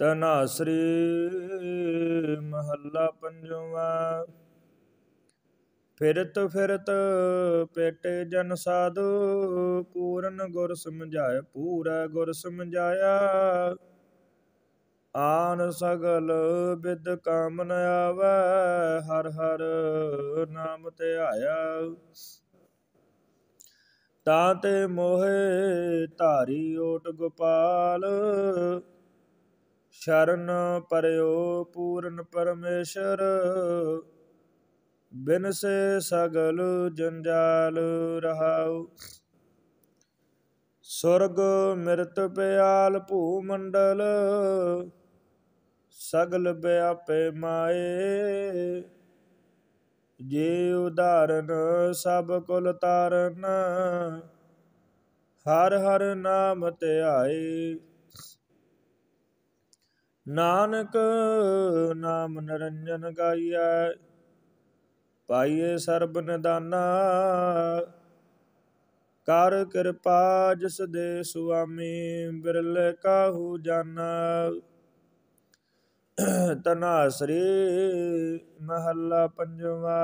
ਤਨਾਸਰੀ ਮਹੱਲਾ ਪੰਜਵਾਂ ਫਿਰਤ ਫਿਰਤ ਪੇਟ ਜਨ ਸਾਧੂ ਪੂਰਨ ਗੁਰ ਸਮਝਾਇ ਪੂਰਾ ਗੁਰ ਸਮਝਾਇਆ ਆਨ ਸਗਲ ਬਿਦ ਕਾਮ ਨ ਆਵੈ ਹਰ ਹਰ ਨਾਮ ਤੇ ਆਇਆ ਤਾਂ ਤੇ ਮੋਹਿ ਧਾਰੀ ਓਟ ਗੋਪਾਲ ਸ਼ਰਨ ਪਰਿਓ ਪੂਰਨ ਪਰਮੇਸ਼ਰ ਬਿਨ ਸੇ ਸਗਲ ਜੰਜਾਲ ਰਹਾਉ ਸੁਰਗ ਮਿਰਤ ਪਿਆਲ ਭੂ ਮੰਡਲ ਸਗਲ ਬਿਆਪੇ ਮਾਏ ਜੇ ਉਦਾਰਨ ਸਭ ਕੁਲ ਤਾਰਨ ਹਰ ਹਰ ਨਾਮ ਧਿਆਏ ਨਾਨਕ ਨਾਮ ਨਰੰਜਨ ਗਾਈਐ ਪਾਈਏ ਸਰਬ ਨਿਦਾਨਾ ਕਰ ਕਿਰਪਾ ਜਿਸ ਦੇ ਸੁਆਮੀ ਬਿਰਲ ਕਾਹੂ ਜਨ ਤਨਾ ਸ੍ਰੀ ਮਹੱਲਾ ਪੰਜਵਾ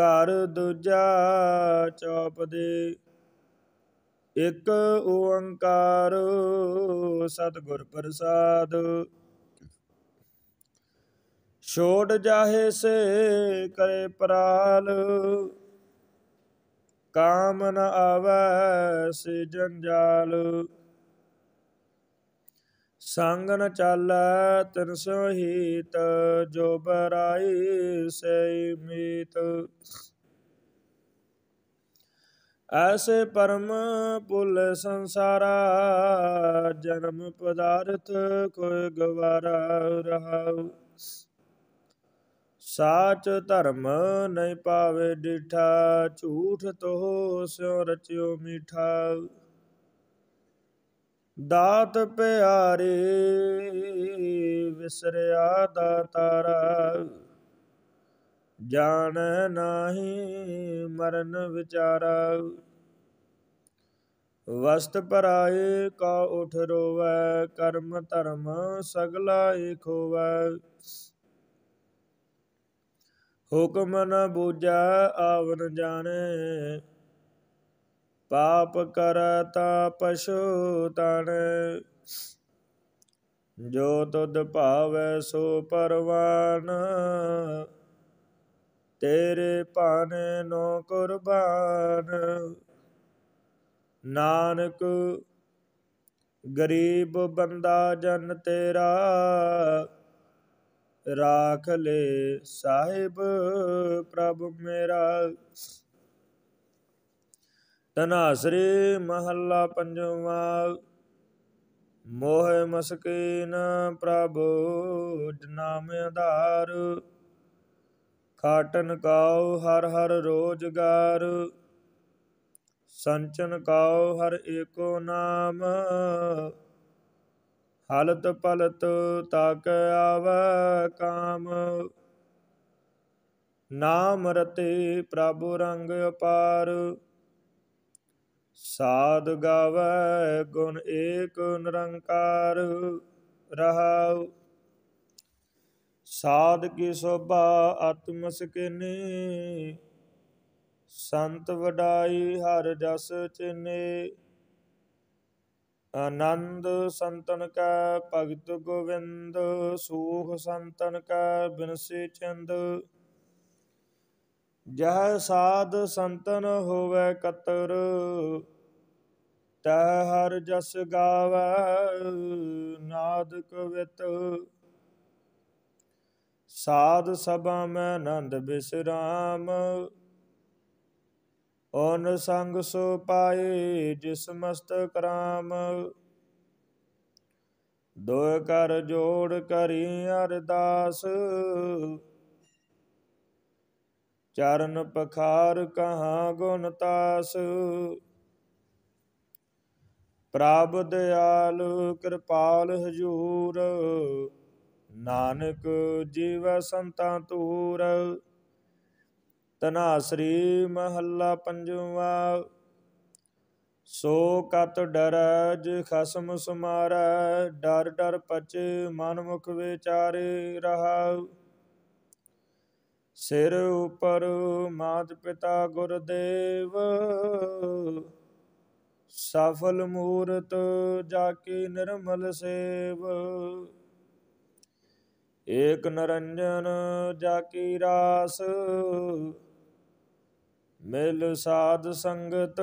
ਘਰ ਦੂਜਾ ਚੌਪ ਦੇ ਇਕ ਓੰਕਾਰ ਸਤਿਗੁਰ ਪ੍ਰਸਾਦ ਛੋੜ ਜਾਹੇ ਸੇ ਕਰੇ ਪ੍ਰਾਲ ਕਾਮਨ ਆਵੈ ਸੇ ਜੰਜਾਲ ਸੰਗ ਨ ਚਾਲੈ ਤਿਨ ਸੋਹੀਤ ਜੋ ਬਰਾਈ ਸੇ ਮੀਤ ਐਸੇ ਪਰਮ ਪੁਲ ਸੰਸਾਰਾ ਜਨਮ ਪਦਾਰਥ ਕੋਈ ਗਵਾਰਾ ਰਹਾਉ ਸਾਚ ਧਰਮ ਨਹੀਂ ਪਾਵੇ ਡਿਠਾ ਝੂਠ ਤੋ ਸਿਉ ਰਚਿਓ ਮਿਠਾ ਦਾਤ ਪਿਆਰੇ ਵਿਸਰਿਆ ਦਾਤਾਰਾ ਜਾਣ ਨਾਹੀ ਮਰਨ ਵਿਚਾਰਾ ਵਸਤ ਪਰਾਏ ਕਾ ਉਠ ਰੋਵੈ ਕਰਮ ਧਰਮ ਸਗਲਾ ਏਕ ਹੋਵੈ ਹੁਕਮ ਨ ਬੂਝੈ ਆਵਨ ਜਾਣੇ ਪਾਪ ਕਰੈ ਤਾ ਪਸ਼ੂ ਤਣ ਜੋ ਤੁਧ ਭਾਵੈ ਸੋ ਪਰਵਾਨ ਤੇਰੇ ਭਾਨ ਨੂੰ ਕੁਰਬਾਨ ਨਾਨਕ ਗਰੀਬ ਬੰਦਾ ਜਨ ਤੇਰਾ ਰਾਖ ਲੈ ਸਾਹਿਬ ਪ੍ਰਭ ਮੇਰਾ ਤਨਾਸਰੇ ਮਹੱਲਾ ਪੰਜਵਾਂ ਮੋਹ ਮਸਕੀਨ ਪ੍ਰਭ ਨਾਮ ਆਧਾਰ ਖਾਟਨ ਕਾਉ ਹਰ ਹਰ ਰੋਜਗਾਰ ਸੰਚਨ ਕਾਉ ਹਰ ਏਕੋ ਨਾਮ ਹਲਤ ਪਲਤ ਤਾਕ ਆਵੈ ਕਾਮ ਨਾਮ ਰਤੇ ਪ੍ਰਭ ਰੰਗ ਅਪਾਰ ਸਾਧ ਗਾਵੈ ਗੁਣ ਏਕ ਨਿਰੰਕਾਰ ਰਹਾਉ ਸਾਧ ਕੀ ਸੋਭਾ ਆਤਮ ਸਕਨੇ ਸੰਤ ਵਡਾਈ ਹਰ ਜਸ ਚਿਨੇ ਆਨੰਦ ਸੰਤਨ ਕਾ ਭਗਤ ਗੋਵਿੰਦ ਸੂਖ ਸੰਤਨ ਕਾ ਬਿਨਸੇ ਚੰਦ ਜਹ ਸਾਧ ਸੰਤਨ ਹੋਵੇ ਕਤਰ ਤਹ ਹਰ ਜਸ ਗਾਵੇ ਨਾਦ ਕਵਿਤ ਸਾਧ ਸਭਾ ਮੈਂ ਆਨੰਦ ਬਿਸਰਾਮ ਓਨ ਸੰਗ ਸੋ ਪਾਏ ਜਿਸ ਮਸਤ ਕਰਾਮ ਦੋ ਕਰ ਜੋੜ ਕਰੀ ਅਰਦਾਸ ਚਰਨ ਪਖਾਰ ਕਹਾ ਗੁਣ ਤਾਸ ਪ੍ਰਭ ਦਿਆਲ ਕਿਰਪਾਲ ਹਜੂਰ ਨਾਨਕ ਜੀਵ ਸੰਤਾਂ ਤੂਰ ਤਨਾ ਸ੍ਰੀ ਮਹੱਲਾ ਪੰਜਵਾ ਸੋ ਕਤ ਡਰ ਜ ਖਸਮ ਸਮਾਰੈ ਡਰ ਡਰ ਪਚ ਮਨ ਮੁਖ ਵਿਚਾਰੇ ਰਹਾ ਸਿਰ ਉਪਰ ਮਾਤ ਪਿਤਾ ਗੁਰਦੇਵ ਸਫਲ ਮੂਰਤ ਜਾ ਕੇ ਨਿਰਮਲ ਸੇਵ ਏਕ ਨਰੰਜਨ ਜਾ ਕੀ ਰਾਸ ਮਿਲ ਸਾਧ ਸੰਗਤ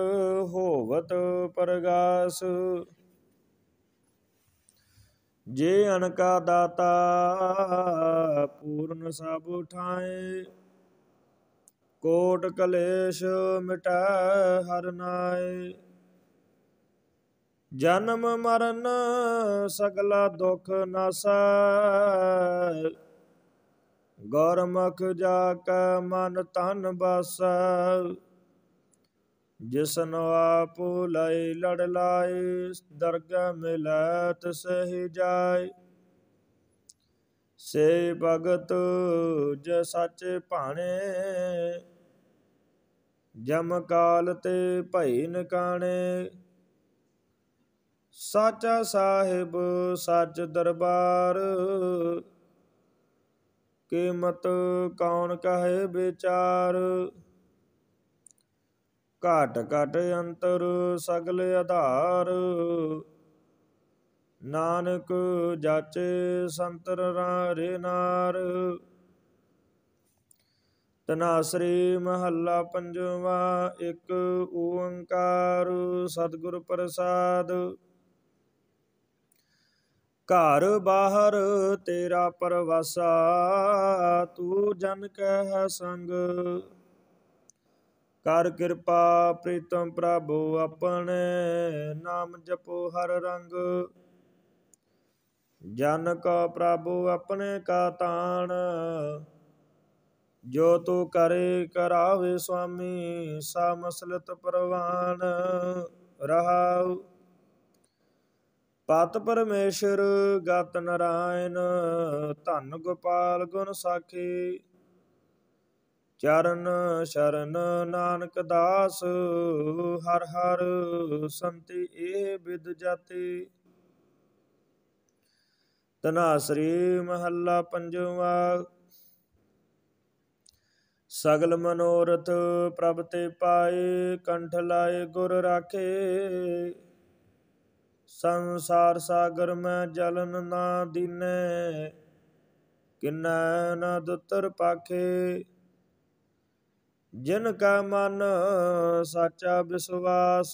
ਹੋਵਤ ਪਰਗਾਸ ਜੇ ਅਨਕਾ ਦਾਤਾ ਪੂਰਨ ਸਭ ਉਠਾਏ ਕੋਟ ਕਲੇਸ਼ ਮਿਟਾ ਹਰ ਨਾਏ ਜਨਮ ਮਰਨ ਸਗਲਾ ਦੁਖ ਨਾਸਾ ਗੁਰਮੁਖ ਜਾ ਕ ਮਨ ਤਨ ਬਸ ਜਿਸਨ ਆਪ ਲੈ ਲੜ ਲਾਇ ਦਰਗ ਮਿਲੈ ਤਸਹਿ ਜਾਏ ਸੇ ਭਗਤ ਜ ਸੱਚ ਭਾਣੇ ਜਮ ਕਾਲ ਤੇ ਭੈ ਨਕਾਣੇ ਸਾਚਾ ਸਾਹਿਬ ਸੱਚ ਦਰਬਾਰ ਕੀਮਤ ਕੌਣ ਕਹੇ ਵਿਚਾਰ ਘਟ ਘਟ ਅੰਤਰ ਸਗਲ ਆਧਾਰ ਨਾਨਕ ਜਾਚ ਸੰਤਰ ਰਾਰੇ ਨਾਰ ਤਨਾਸਰੀ ਮਹੱਲਾ ਪੰਜਵਾ ਇੱਕ ਓੰਕਾਰ ਸਤਿਗੁਰ ਪ੍ਰਸਾਦ ਘਰ ਬਾਹਰ ਤੇਰਾ ਪਰਵਾਸਾ ਤੂੰ ਜਨ ਕਹ ਸੰਗ ਕਰ ਕਿਰਪਾ ਪ੍ਰੀਤਮ ਪ੍ਰਭੂ ਆਪਣੇ ਨਾਮ ਜਪੋ ਹਰ ਰੰਗ ਜਨ ਕਾ ਪ੍ਰਭੂ ਆਪਣੇ ਕਾ ਤਾਣ ਜੋ ਤੂੰ ਕਰੇ ਕਰਾਵੇ ਸੁਆਮੀ ਸਾ ਮਸਲਤ ਪ੍ਰਵਾਨ ਰਹਾਉ ਪਤ ਪਰਮੇਸ਼ਰ ਗਤ ਨਰਾਇਣ ਧੰਨ ਗੋਪਾਲ ਗੁਣ ਸਾਖੀ ਚਰਨ ਸ਼ਰਨ ਨਾਨਕ ਦਾਸ ਹਰ ਹਰ ਸੰਤੀ ਇਹ ਵਿਦ ਜਾਤੀ ਤਨਾ ਸ੍ਰੀ ਮਹੱਲਾ ਪੰਜਵਾ ਸਗਲ ਮਨੋਰਥ ਪ੍ਰਭ ਤੇ ਪਾਏ ਕੰਠ ਲਾਏ ਗੁਰ ਰਾਖੇ ਸੰਸਾਰ ਸਾਗਰ ਮੈਂ ਜਲਨ ਨਾ ਦੀਨੇ ਕਿਨੈ ਨਦ ਦੁਤਰ ਪਾਖੇ ਜਿਨ ਕਾ ਮਨ ਸਾਚਾ ਵਿਸਵਾਸ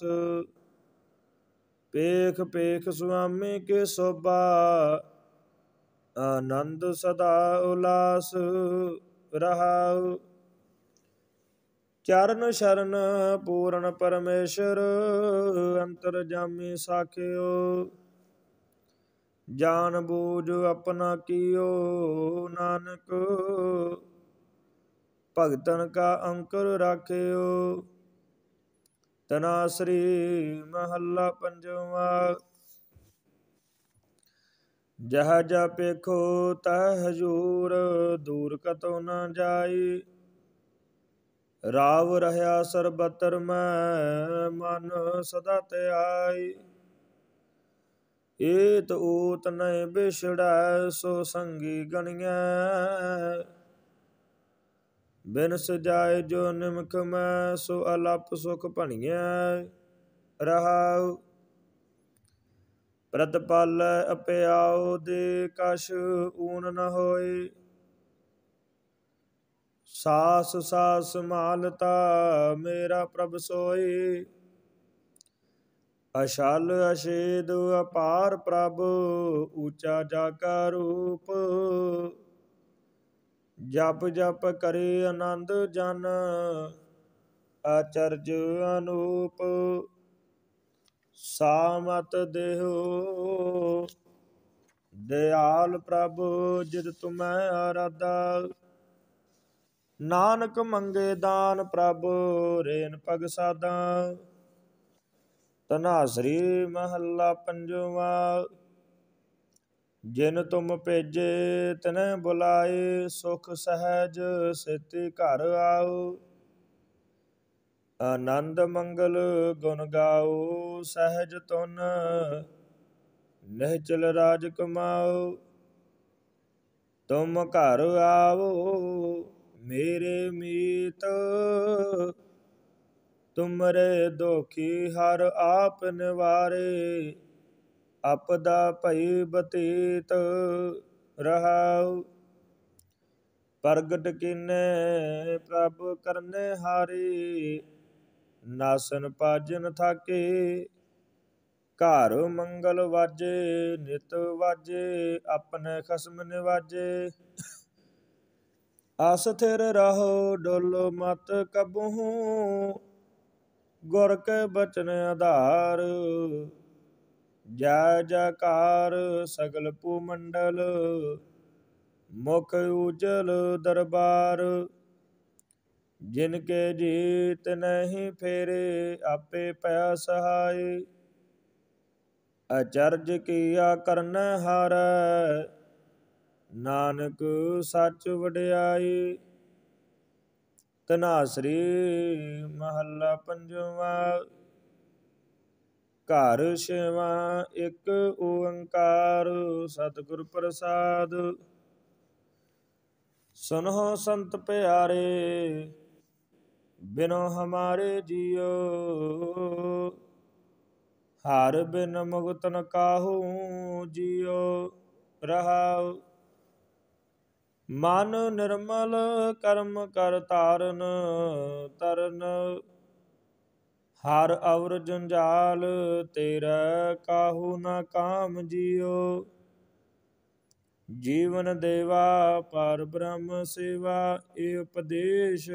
ਪੇਖ ਪੇਖ ਸੁਆਮੀ ਕੇ ਸੋਭਾ ਆਨੰਦ ਸਦਾ ਉਲਾਸ ਰਹਾਉ ਚਰਨ ਸ਼ਰਨ ਪੂਰਨ ਪਰਮੇਸ਼ਰ ਅੰਤਰ ਜਾਮੀ ਸਾਖਿਓ ਜਾਨ ਬੂਝ ਆਪਣਾ ਕੀਓ ਨਾਨਕ ਭਗਤਨ ਕਾ ਅੰਕਰ ਰੱਖਿਓ ਤਨਾ ਸ੍ਰੀ ਮਹੱਲਾ ਪੰਜਵਾ ਜਹ ਜਾ ਪੇਖੋ ਤਹ ਹਜੂਰ ਦੂਰ ਕਤੋ ਨਾ ਜਾਈ ਰਾਵ ਰਹਾ ਸਰਬਤਰ ਮੈਂ ਮਨ ਸਦਾ ਧਿਆਈ ਏਤ ਊਤ ਨੈ ਬਿਛੜੈ ਸੋ ਸੰਗੀ ਗਣੀਐ ਬਿਨ ਸਜਾਇ ਜੋ ਨਿਮਕ ਮੈਂ ਸੋ ਅਲਪ ਸੁਖ ਭਣੀਐ ਰਹਾਉ ਪ੍ਰਤਪਲ ਅਪਿਆਉ ਦੇ ਕਛ ਊਨ ਨ ਹੋਏ ਸਾਸ ਸਾਸ ਮਾਲਤਾ ਮੇਰਾ ਪ੍ਰਭ ਸੋਈ ਅਸ਼ਲ ਅਸ਼ੇਦ ਅਪਾਰ ਪ੍ਰਭ ਜਾ ਕਾ ਰੂਪ ਜਪ ਜਪ ਕਰੇ ਆਨੰਦ ਜਨ ਆਚਰਜ ਅਨੂਪ ਸਾਮਤ ਦੇਹੋ ਦਿਆਲ ਪ੍ਰਭ ਜਿਤ ਤੁਮੈ ਆਰਾਧਾ ਨਾਨਕ ਮੰਗੇ ਦਾਨ ਪ੍ਰਭ ਰੇਨ ਪਗ ਸਾਦਾ ਸ੍ਰੀ ਮਹੱਲਾ ਪੰਜਵਾ ਜਿਨ ਤੁਮ ਭੇਜੇ ਤਨ ਬੁਲਾਏ ਸੁਖ ਸਹਿਜ ਸਿੱਧੀ ਘਰ ਆਉ ਆਨੰਦ ਮੰਗਲ ਗੁਣ ਗਾਓ ਸਹਿਜ ਤੁਨ ਨਹਿਚਲ ਰਾਜ ਕਮਾਓ ਤੁਮ ਘਰ ਆਵੋ ਮੇਰੇ ਮੀਤ ਤੁਮਰੇ ਦੁਖੀ ਹਰ ਆਪ ਨਿਵਾਰੇ ਆਪਦਾ ਭਈ ਬਤੀਤ ਰਹਾਉ ਪ੍ਰਗਟ ਕਿਨੇ ਪ੍ਰਭ ਕਰਨੇ ਹਾਰੇ ਨਾਸਨ ਪਾਜਨ ਥਾਕੇ ਘਰ ਮੰਗਲ ਵਾਜੇ ਨਿਤ ਵਾਜੇ ਆਪਣੇ ਖਸਮ ਨਿਵਾਜੇ ਅਸਥਿਰ ਰਹੋ ਡੋਲੋ ਮਤ ਕਬਹੁ ਗੁਰ ਕੇ ਬਚਨ ਆਧਾਰ ਜੈ ਜਕਾਰ ਸਗਲ ਪੂ ਮੰਡਲ ਮੁਖ ਉਜਲ ਦਰਬਾਰ ਜਿਨ ਕੇ ਜੀਤ ਨਹੀਂ ਫੇਰੇ ਆਪੇ ਪੈ ਸਹਾਈ ਅਚਰਜ ਕੀਆ ਕਰਨ ਹਾਰੈ ਨਾਨਕ ਸੱਚ ਵਡਿਆਈ ਤਨਾਸਰੀ ਮਹੱਲਾ ਪੰਜਵਾਂ ਘਰ ਸ਼ਿਵਾ ਇੱਕ ਓੰਕਾਰ ਸਤਿਗੁਰ ਪ੍ਰਸਾਦ ਸੁਨੋ ਸੰਤ ਪਿਆਰੇ ਬਿਨੋ ਹਮਾਰੇ ਜੀਉ ਹਰ ਬਿਨ ਮੁਗਤਨ ਕਾਹੂ ਜੀਉ ਰਹਾਉ ਮਨ ਨਿਰਮਲ ਕਰਮ ਕਰ ਤਾਰਨ ਤਰਨ ਹਰ ਅਵਰ ਜੰਜਾਲ ਤੇਰਾ ਕਾਹੂ ਨਾ ਕਾਮ ਜਿਉ ਜੀਵਨ ਦੇਵਾ ਪਰ ਬ੍ਰਹਮ ਸੇਵਾ ਇਹ ਉਪਦੇਸ਼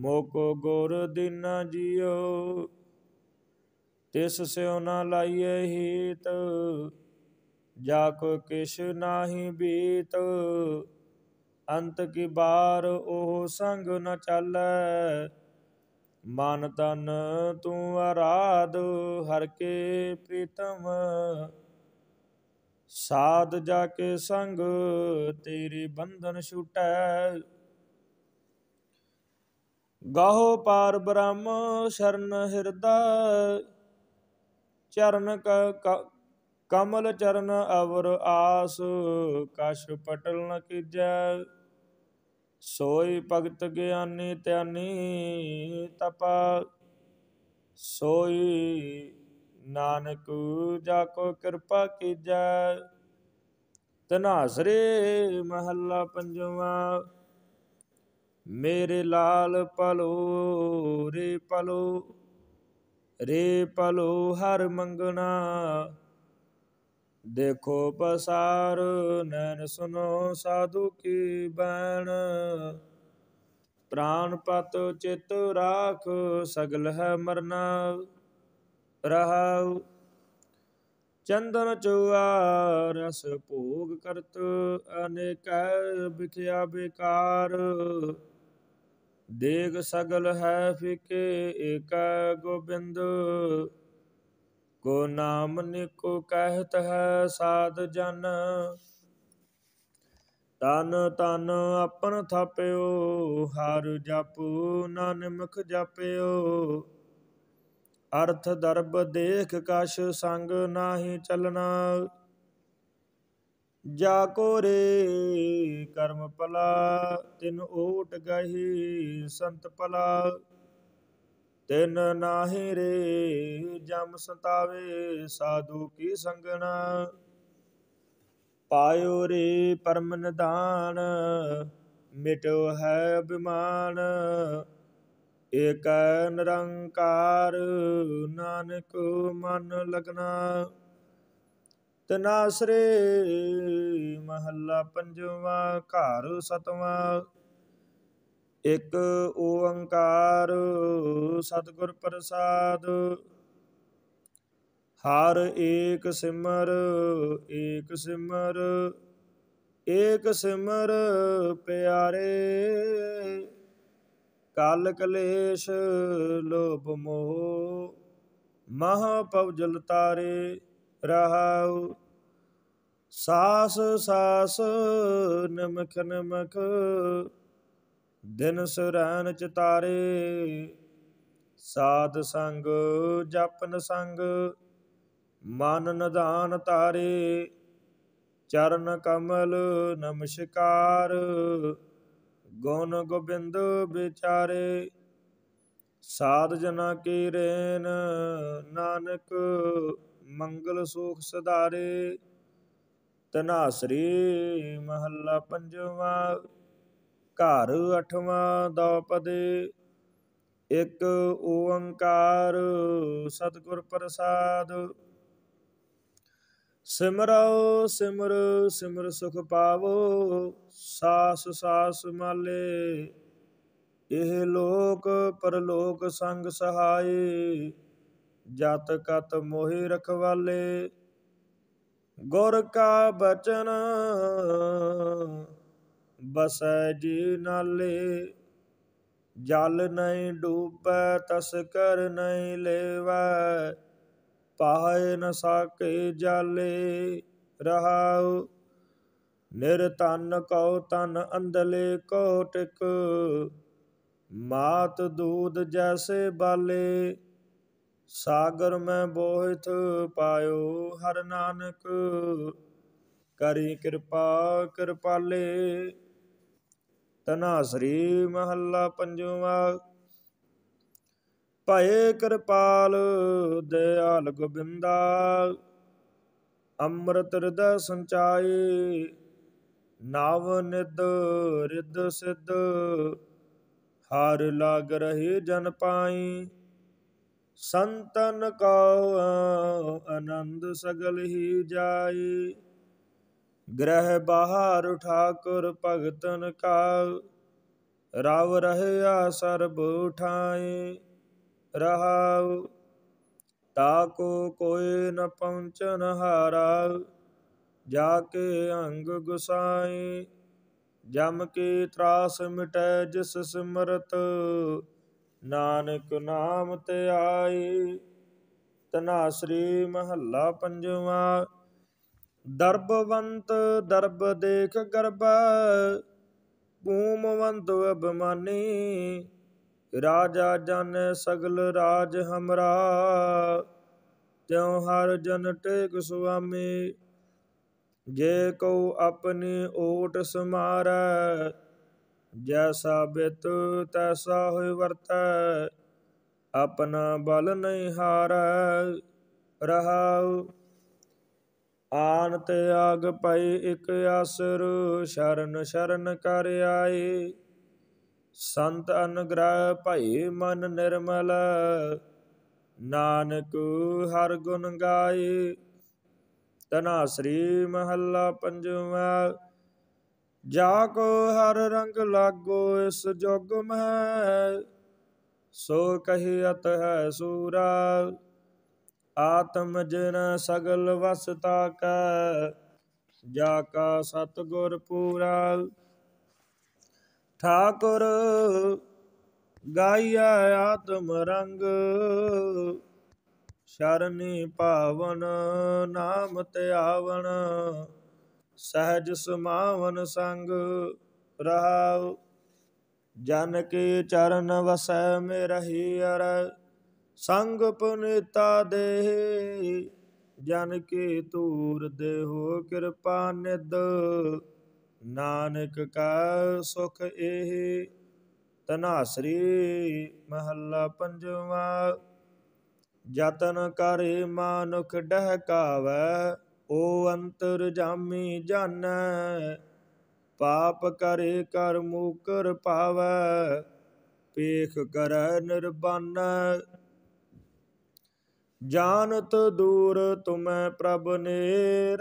ਮੋਕੋ ਗੁਰ ਦਿਨ ਜਿਉ ਤਿਸ ਸਿਉ ਨਾ ਲਾਈਏ ਹੀਤ ਜਾ ਕੋ ਕਿਛ ਨਾਹੀ ਬੀਤ ਅੰਤ ਕੀ ਬਾਰ ਉਹ ਸੰਗ ਨ ਚੱਲੈ ਮਨ ਤਨ ਤੂੰ ਆਰਾਧ ਹਰ ਕੇ ਪ੍ਰੀਤਮ ਸਾਧ ਜਾ ਕੇ ਸੰਗ ਤੇਰੀ ਬੰਧਨ ਛੁਟੈ ਗਾਹੋ ਪਾਰ ਬ੍ਰਹਮ ਸ਼ਰਨ ਹਿਰਦਾ ਚਰਨ ਕਮਲ ਚਰਨ ਅਵਰ ਆਸ ਕਛ ਪਟਲ ਨ ਕੀਜੈ ਸੋਈ ਭਗਤ ਗਿਆਨੀ ਧਿਆਨੀ ਤਪ ਸੋਈ ਨਾਨਕ ਜਾ ਕੋ ਕਿਰਪਾ ਕੀਜੈ ਤਨਾਸਰੇ ਮਹੱਲਾ ਪੰਜਵਾ ਮੇਰੇ ਲਾਲ ਪਲੋ ਰੇ ਪਲੋ ਰੇ ਪਲੋ ਹਰ ਮੰਗਣਾ ਦੇਖੋ ਪਸਾਰ ਨੈਣ ਸੁਨੋ ਸਾਧੂ ਕੀ ਬਾਣ ਪ੍ਰਾਨ ਪਤ ਚਿਤ ਰਾਖ ਸਗਲ ਹੈ ਮਰਨਾ ਰਹਾਉ ਚੰਦਨ ਚੁਆ ਰਸ ਭੋਗ ਕਰਤ ਅਨੇਕੈ ਵਿਖਿਆ ਬੇਕਾਰ ਦੇਖ ਸਗਲ ਹੈ ਫਿਕੇ ਏਕਾ ਗੋਬਿੰਦ ਕੋ ਨਾਮ ਨਿਕੋ ਕਹਿਤ ਹੈ ਸਾਧ ਜਨ ਤਨ ਤਨ ਆਪਨ ਥਾਪਿਓ ਹਰ ਜਪ ਨਾਨਮਖ ਜਪਿਓ ਅਰਥ ਦਰਬ ਦੇਖ ਕਛ ਸੰਗ ਨਾਹੀ ਚਲਣਾ ਜਾ ਕੋ ਰੇ ਕਰਮ ਪਲਾ ਤਿਨ ਓਟ ਗਹੀ ਸੰਤ ਪਲਾ ਤਿਨ ਨਾਹੀ ਰੇ ਜਮ ਸੰਤਾਵੇ ਸਾਧੂ ਕੀ ਸੰਗਣ ਪਾਇਓ ਰੇ ਪਰਮ ਨਿਦਾਨ ਮਿਟੋ ਹੈ ਅਭਿਮਾਨ ਏਕ ਨਿਰੰਕਾਰ ਨਾਨਕ ਮਨ ਲਗਨਾ ਤਨਾਸਰੇ ਮਹੱਲਾ ਪੰਜਵਾਂ ਘਰ ਸਤਵਾਂ ਇਕ ਓੰਕਾਰ ਸਤਿਗੁਰ ਪ੍ਰਸਾਦ ਹਰ ਏਕ ਸਿਮਰ ਏਕ ਸਿਮਰ ਏਕ ਸਿਮਰ ਪਿਆਰੇ ਕਲ ਕਲੇਸ਼ ਲੋਭ ਮੋਹ ਮਹਾ ਜਲ ਤਾਰੇ ਰਹਾਉ ਸਾਸ ਸਾਸ ਨਮਕ ਨਮਕ ਦਿਨ ਚ ਚਤਾਰੇ ਸਾਧ ਸੰਗ ਜਪਨ ਸੰਗ ਮਨ ਨਿਧਾਨ ਤਾਰੇ ਚਰਨ ਕਮਲ ਨਮਸਕਾਰ ਗੁਣ ਗੋਬਿੰਦ ਵਿਚਾਰੇ ਸਾਧ ਜਨਾ ਕੀ ਰੇਨ ਨਾਨਕ ਮੰਗਲ ਸੋਖ ਸਦਾਰੇ ਤਨਾਸਰੀ ਮਹੱਲਾ ਪੰਜਵਾਂ ਘਰ ਅਠਵਾਂ ਦਉਪਦੇ ਇੱਕ ਓੰਕਾਰ ਸਤਿਗੁਰ ਪ੍ਰਸਾਦ ਸਿਮਰੋ ਸਿਮਰ ਸਿਮਰ ਸੁਖ ਪਾਵੋ ਸਾਸ ਸਾਸ ਮਾਲੇ ਇਹ ਲੋਕ ਪਰਲੋਕ ਸੰਗ ਸਹਾਈ ਜਤ ਕਤ ਮੋਹਿ ਰਖਵਾਲੇ ਗੁਰ ਕਾ ਬਚਨ ਬਸੈ ਜੀ ਨਾਲੇ ਜਲ ਨਹੀਂ ਡੂਬੈ ਤਸ ਕਰ ਨਹੀਂ ਲੇਵੈ ਪਾਏ ਨ ਸਾਕੇ ਜਾਲੇ ਰਹਾਉ ਨਿਰਤਨ ਕਉ ਤਨ ਅੰਦਲੇ ਕੋ ਟਿਕ ਮਾਤ ਦੂਧ ਜੈਸੇ ਬਾਲੇ ਸਾਗਰ ਮੈਂ ਬੋਹਿਤ ਪਾਇਓ ਹਰ ਨਾਨਕ ਕਰੀ ਕਿਰਪਾ ਕਿਰਪਾਲੇ ਤਨਾ ਸ੍ਰੀ ਮਹੱਲਾ ਪੰਜਵਾਂ ਭਏ ਕਿਰਪਾਲ ਦਿਆਲ ਗੋਬਿੰਦਾ ਅੰਮ੍ਰਿਤ ਹਿਰਦੈ ਸੰਚਾਏ ਨਾਵ ਨਿਦ ਰਿਦ ਸਿਦ ਹਰ ਲਾਗ ਰਹੇ ਜਨ ਪਾਈ ਸੰਤਨ ਕਾ ਆਨੰਦ ਸਗਲ ਹੀ ਜਾਏ ਗ੍ਰਹਿ ਬਾਹਰ ਠਾਕੁਰ ਭਗਤਨ ਕਾ ਰਵ ਰਹਿਆ ਸਰਬ ਉਠਾਏ ਰਹਾਉ ਤਾਕੋ ਕੋਈ ਨ ਪਹੁੰਚਨ ਹਾਰਾ ਜਾ ਕੇ ਅੰਗ ਗੁਸਾਈ ਜਮ ਕੇ ਤਰਾਸ ਮਿਟੈ ਜਿਸ ਸਿਮਰਤ ਨਾਨਕ ਨਾਮ ਤੇ ਆਈ ਤਨਾ ਸ੍ਰੀ ਮਹੱਲਾ ਪੰਜਵਾਂ ਦਰਬਵੰਤ ਦਰਬ ਦੇਖ ਗਰਬ ਭੂਮਵੰਤ ਅਭਮਾਨੀ ਰਾਜਾ ਜਨ ਸਗਲ ਰਾਜ ਹਮਰਾ ਤਿਉ ਹਰ ਜਨ ਟੇਕ ਸੁਆਮੀ ਜੇ ਕੋ ਆਪਣੀ ਓਟ ਸਮਾਰੈ ਜੈਸਾ ਬਿਤ ਤੈਸਾ ਹੋਇ ਵਰਤੈ ਆਪਣਾ ਬਲ ਨਹੀਂ ਹਾਰੈ ਰਹਾਉ ਆਨ ਤਿਆਗ ਪਏ ਇਕ ਆਸਰ ਸ਼ਰਨ ਸ਼ਰਨ ਕਰ ਆਏ ਸੰਤ ਅਨਗ੍ਰਹਿ ਭਈ ਮਨ ਨਿਰਮਲ ਨਾਨਕ ਹਰ ਗੁਣ ਗਾਏ ਤਨਾ ਸ੍ਰੀ ਮਹੱਲਾ ਪੰਜਵਾ ਜਾ ਕੋ ਹਰ ਰੰਗ ਲਾਗੋ ਇਸ ਜੁਗ ਮੈਂ ਸੋ ਕਹੀ ਅਤ ਹੈ ਸੂਰਾ ਆਤਮ ਜਨ ਸਗਲ ਵਸਤਾ ਕੈ ਜਾ ਕਾ ਸਤਗੁਰ ਪੂਰਾ ਠਾਕੁਰ ਗਾਇਆ ਆਤਮ ਰੰਗ ਸ਼ਰਨੀ ਪਾਵਨ ਨਾਮ ਧਿਆਵਣ ਸਹਿਜ ਸਮਾਵਨ ਸੰਗ ਰਹਾਉ ਜਨ ਕੇ ਚਰਨ ਵਸੈ ਮੇ ਰਹੀ ਅਰੈ ਸੰਗ ਪੁਨੀਤਾ ਦੇਹ ਜਨ ਕੇ ਤੂਰ ਦੇ ਹੋ ਕਿਰਪਾ ਨਿਦ ਨਾਨਕ ਕਾ ਸੁਖ ਇਹ ਤਨਾਸਰੀ ਮਹੱਲਾ ਪੰਜਵਾ ਜਤਨ ਕਰੇ ਮਾਨੁਖ ਡਹਕਾਵੈ ਓ ਅੰਤਰ ਜਾਮੀ ਜਨ ਪਾਪ ਕਰੇ ਕਰ ਮੂਕਰ ਪਾਵੈ ਪੇਖ ਕਰੈ ਨਿਰਬਾਨੈ ਜਾਣਤ ਦੂਰ ਤੁਮੈ ਪ੍ਰਭ ਨੇਰ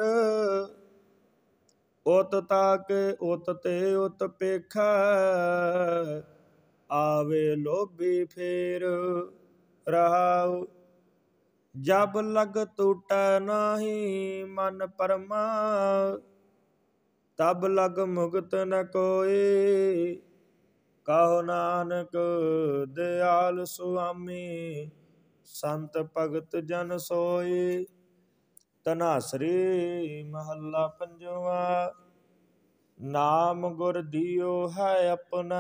ਉਤ ਤਾਕ ਉਤ ਤੇ ਉਤ ਪੇਖਾ ਆਵੇ ਲੋਭੀ ਫੇਰ ਰਹਾਉ ਜਬ ਲਗ ਟੂਟੈ ਨਾਹੀ ਮਨ ਪਰਮਾ ਤਬ ਲਗ ਮੁਕਤ ਨ ਕੋਈ ਕਹੋ ਨਾਨਕ ਦਿਆਲ ਸੁਆਮੀ ਸੰਤ ਭਗਤ ਜਨ ਸੋਏ ਤਨਾਸਰੀ ਮਹੱਲਾ ਪੰਜਵਾ ਨਾਮ ਗੁਰ ਦਿਓ ਹੈ ਆਪਣਾ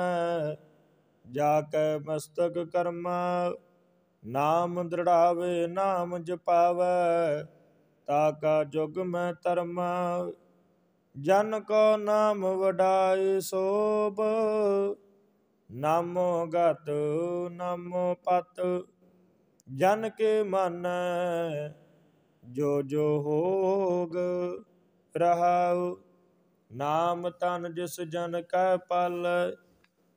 ਜਾ ਕੈ ਮਸਤਕ ਕਰਮਾ ਨਾਮ ਦ੍ਰਿੜਾਵੇ ਨਾਮ ਜਪਾਵੇ ਤਾ ਕਾ ਜੁਗ ਮੈਂ ਧਰਮ ਜਨ ਕੋ ਨਾਮ ਵਡਾਏ ਸੋਭ ਨਾਮੋ ਗਤ ਨਾਮੋ ਪਤ ਜਨ ਕੇ ਮਨ ਜੋ ਜੋ ਹੋਗ ਰਹਾਉ ਨਾਮ ਤਨ ਜਿਸ ਜਨ ਕੈ ਪਲ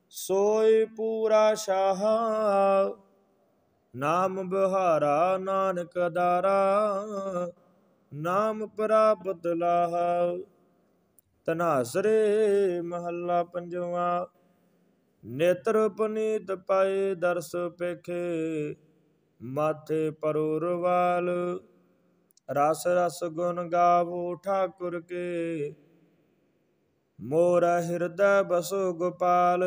ਸੋਈ ਪੂਰਾ ਸ਼ਾਹ ਨਾਮ ਬਹਾਰਾ ਨਾਨਕ ਦਾਰਾ ਨਾਮ ਪ੍ਰਾਪਤ ਲਾਹ ਤਨਾਸਰੇ ਮਹੱਲਾ ਪੰਜਵਾ ਨੇਤਰ ਪਨੀਤ ਪਾਏ ਦਰਸ ਪੇਖੇ ਮਾਥੇ ਪਰੋਰਵਾਲ ਰਸ ਰਸ ਗੁਣ ਗਾਵੋ ਠਾਕੁਰ ਕੇ ਮੋਰਾ ਹਿਰਦੈ ਬਸੋ ਗੋਪਾਲ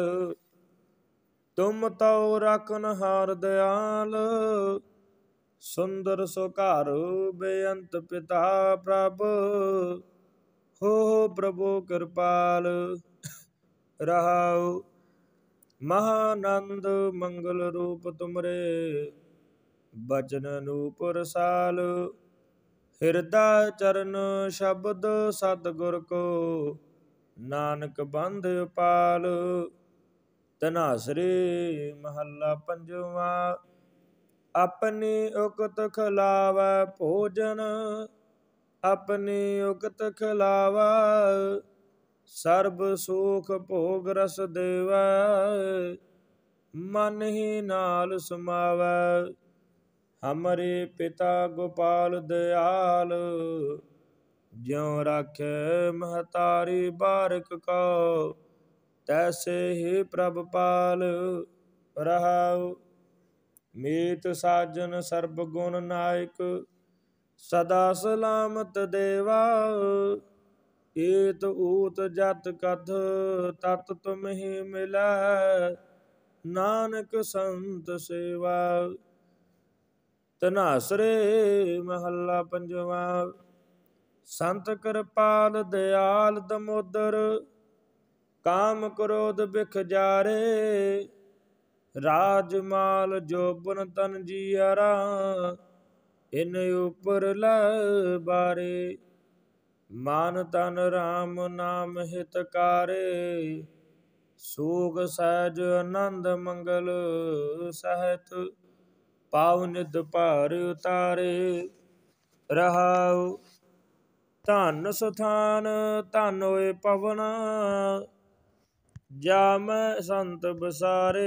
ਤੁਮ ਤਉ ਰਖਨ ਹਾਰ ਦਿਆਲ ਸੁੰਦਰ ਸੋ ਘਰ ਬੇਅੰਤ ਪਿਤਾ ਪ੍ਰਭ ਹੋ ਪ੍ਰਭੂ ਕਿਰਪਾਲ ਰਹਾਉ ਮਹਾਨੰਦ ਮੰਗਲ ਰੂਪ ਤੁਮਰੇ ਬਚਨ ਨੂਪੁਰ ਸਾਲ ਹਿਰਦਾ ਚਰਨ ਸ਼ਬਦ ਸਤਗੁਰ ਕੋ ਨਾਨਕ ਬੰਧ ਪਾਲ ਤਨਾਸਰੇ ਮਹੱਲਾ ਪੰਜਵਾਂ ਆਪਣੀ ਉਕਤ ਖਲਾਵਾ ਭੋਜਨ ਆਪਣੀ ਉਕਤ ਖਲਾਵਾ ਸਰਬ ਸੁਖ ਭੋਗ ਰਸ ਦੇਵਾ ਮਨ ਹੀ ਨਾਲ ਸਮਾਵਾ ਹਮਰੇ ਪਿਤਾ ਗੋਪਾਲ ਦਿਆਲ ਜਿਉ ਰਾਖੇ ਮਹਤਾਰੀ ਬਾਰਕ ਕੋ ਤੈਸੇ ਹੀ ਪ੍ਰਭ ਪਾਲ ਰਹਾਉ ਮੀਤ ਸਾਜਨ ਸਰਬ ਗੁਣ ਨਾਇਕ ਸਦਾ ਸਲਾਮਤ ਦੇਵਾ ਏਤ ਊਤ ਜਤ ਕਥ ਤਤ ਤੁਮਹਿ ਮਿਲੈ ਨਾਨਕ ਸੰਤ ਸੇਵਾ ਤਨਾਸਰੇ ਮਹੱਲਾ ਪੰਜਵਾਂ ਸੰਤ ਕਿਰਪਾਲ ਦਿਆਲ ਦਮੋਦਰ ਕਾਮ ਕ੍ਰੋਧ ਬਿਖ ਜਾਰੇ ਰਾਜ ਮਾਲ ਜੋਬਨ ਤਨ ਆਰਾ ਇਨ ਉਪਰ ਲ ਬਾਰੇ ਮਾਨ ਤਨ RAM ਨਾਮ ਹਿਤਕਾਰੇ ਸੋਗ ਸਹਿਜ ਆਨੰਦ ਮੰਗਲ ਸਹਿਤ ਪਾਉ ਨਿਦ ਭਾਰ ਉਤਾਰੇ ਰਹਾਉ ਧਨ ਸਥਾਨ ਧਨ ਹੋਏ ਪਵਨ ਜਾ ਮੈਂ ਸੰਤ ਬਸਾਰੇ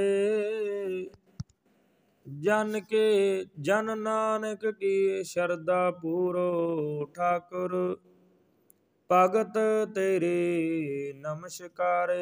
ਜਨ ਕੇ ਜਨ ਨਾਨਕ ਕੀ ਸ਼ਰਦਾ ਪੂਰੋ ਠਾਕੁਰ ਭਗਤ ਤੇਰੇ ਨਮਸਕਾਰੇ